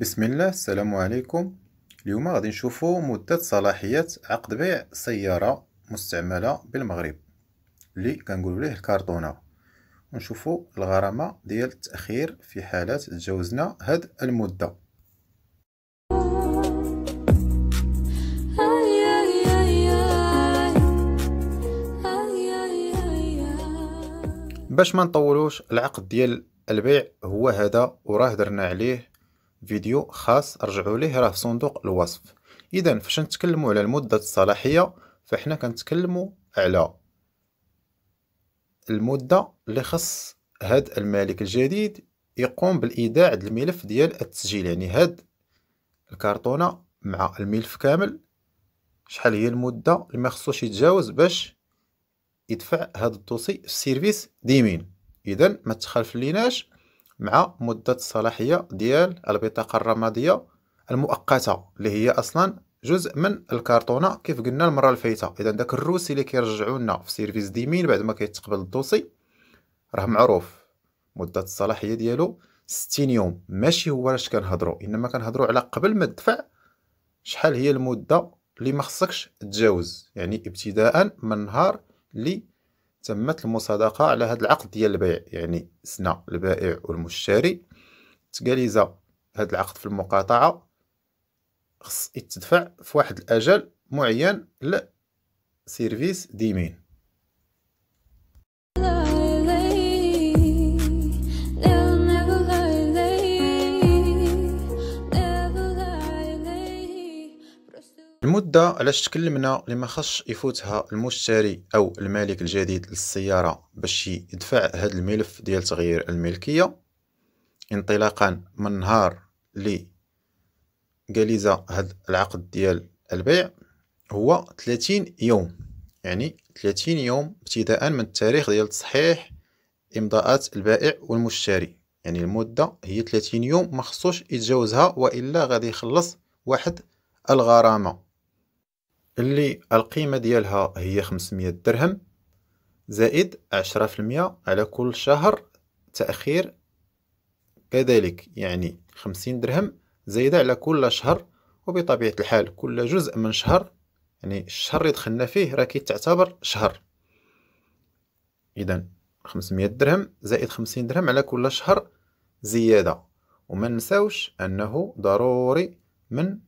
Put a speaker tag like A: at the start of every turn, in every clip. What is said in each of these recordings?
A: بسم الله السلام عليكم اليوم غادي نشوفو مدة صلاحية عقد بيع سيارة مستعملة بالمغرب اللي كنقولو ليه الكارطونة ونشوفو الغرامة ديال التأخير في حالة تجاوزنا هاد المدة باش ما نطولوش العقد ديال البيع هو هذا وراه درنا عليه فيديو خاص رجعوا ليه راه في صندوق الوصف اذا فاش نتكلموا على مده الصلاحيه فاحنا كنتكلموا على المده اللي خص هاد المالك الجديد يقوم بالايداع الملف ديال التسجيل يعني هاد الكرتونه مع الملف كامل شحال هي المده اللي ما خصوش يتجاوز باش يدفع هاد الدوسي في السيرفيس ديمين اذا ما تخالف ليناش مع مدة الصلاحية ديال البطاقة الرمادية المؤقتة اللي هي أصلا جزء من الكارتونة كيف قلنا المرة الفايتة إذا داك الروسي اللي كيرجعوا لنا في سيرفيس ديمين بعد ما كيتقبل الدوسي راه معروف مدة الصلاحية ديالو ستين يوم ماشي هو اش كنهضرو انما كنهضرو على قبل ما تدفع شحال هي المده اللي ما خصكش تجاوز يعني ابتداء من نهار اللي تمت المصادقة على هذا العقد ديال البيع يعني سنا البائع والمشتري تقاليزا هذا العقد في المقاطعة خص يتدفع في واحد الأجل معين لسيرفيس ديمين المدة علاش تكلمنا اللي ما خصش يفوتها المشتري أو المالك الجديد للسيارة باش يدفع هذا الملف ديال تغيير الملكية انطلاقا من نهار اللي قاليزا هاد العقد ديال البيع هو 30 يوم يعني 30 يوم ابتداء من التاريخ ديال تصحيح إمضاءات البائع والمشتري يعني المدة هي 30 يوم ما خصوش يتجاوزها وإلا غادي يخلص واحد الغرامة اللي القيمة ديالها هي 500 درهم زائد 10% على كل شهر تأخير كذلك يعني 50 درهم زايدة على كل شهر وبطبيعة الحال كل جزء من شهر يعني الشهر اللي دخلنا فيه راكي تعتبر شهر إذا 500 درهم زائد 50 درهم على كل شهر زيادة وما نساوش أنه ضروري من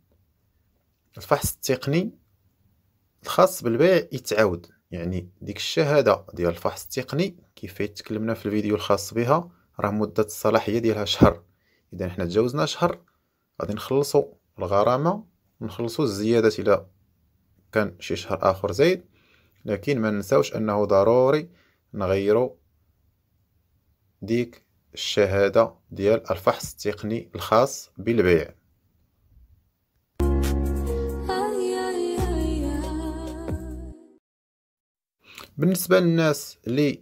A: الفحص التقني الخاص بالبيع يتعاود يعني ديك الشهادة ديال الفحص التقني كيف تكلمنا في الفيديو الخاص بها راه مدة الصلاحية ديالها شهر إذا حنا تجاوزنا شهر غادي نخلصو الغرامة ونخلصو الزيادات الى كان شي شهر آخر زايد لكن ما ننساوش أنه ضروري نغيرو ديك الشهادة ديال الفحص التقني الخاص بالبيع بالنسبة للناس اللي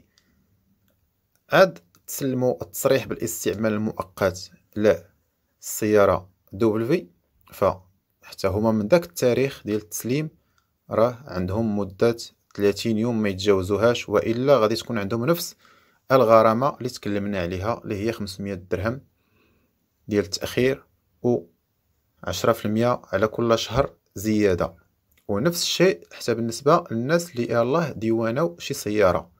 A: عاد تسلموا التصريح بالاستعمال المؤقت للسيارة دوبل في فحتى هما من داك التاريخ ديال التسليم راه عندهم مدة 30 يوم ما يتجاوزوهاش والا غادي تكون عندهم نفس الغرامه اللي تكلمنا عليها اللي هي 500 درهم ديال التاخير و 10% على كل شهر زياده ونفس الشيء حتى بالنسبة للناس اللي يلاه ديوانوا شي سيارة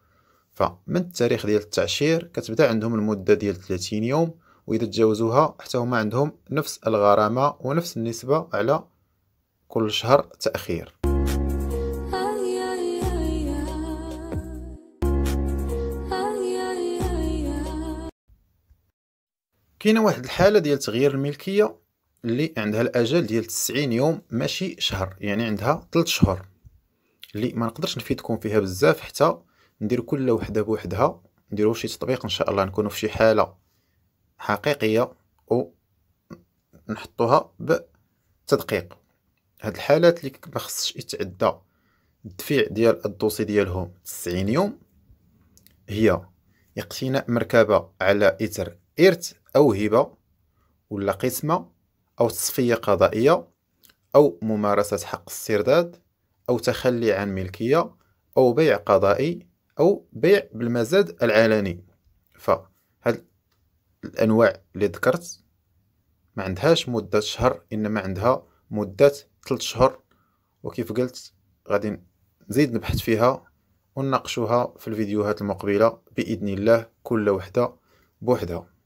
A: فمن التاريخ ديال التعشير كتبدا عندهم المدة ديال 30 يوم وإذا تجاوزوها حتى هما عندهم نفس الغرامة ونفس النسبة على كل شهر تأخير كاينه واحد الحاله ديال تغيير الملكيه اللي عندها الاجل ديال 90 يوم ماشي شهر يعني عندها 3 شهور اللي ما نقدرش نفيدكم فيها بزاف حتى ندير كل وحده بوحدها نديرو شي تطبيق ان شاء الله نكونوا في شي حاله حقيقيه و نحطوها بتدقيق هاد الحالات اللي ما خصش يتعدى الدفيع ديال الدوسي ديالهم 90 يوم هي اقتناء مركبه على اثر ارث او هبه ولا قسمه أو تصفية قضائية أو ممارسة حق السرداد أو تخلي عن ملكية أو بيع قضائي أو بيع بالمزاد العلني فهاد الأنواع اللي ذكرت ما عندهاش مدة شهر إنما عندها مدة ثلاث شهور وكيف قلت غادي نزيد نبحث فيها ونناقشوها في الفيديوهات المقبلة بإذن الله كل وحدة بوحدها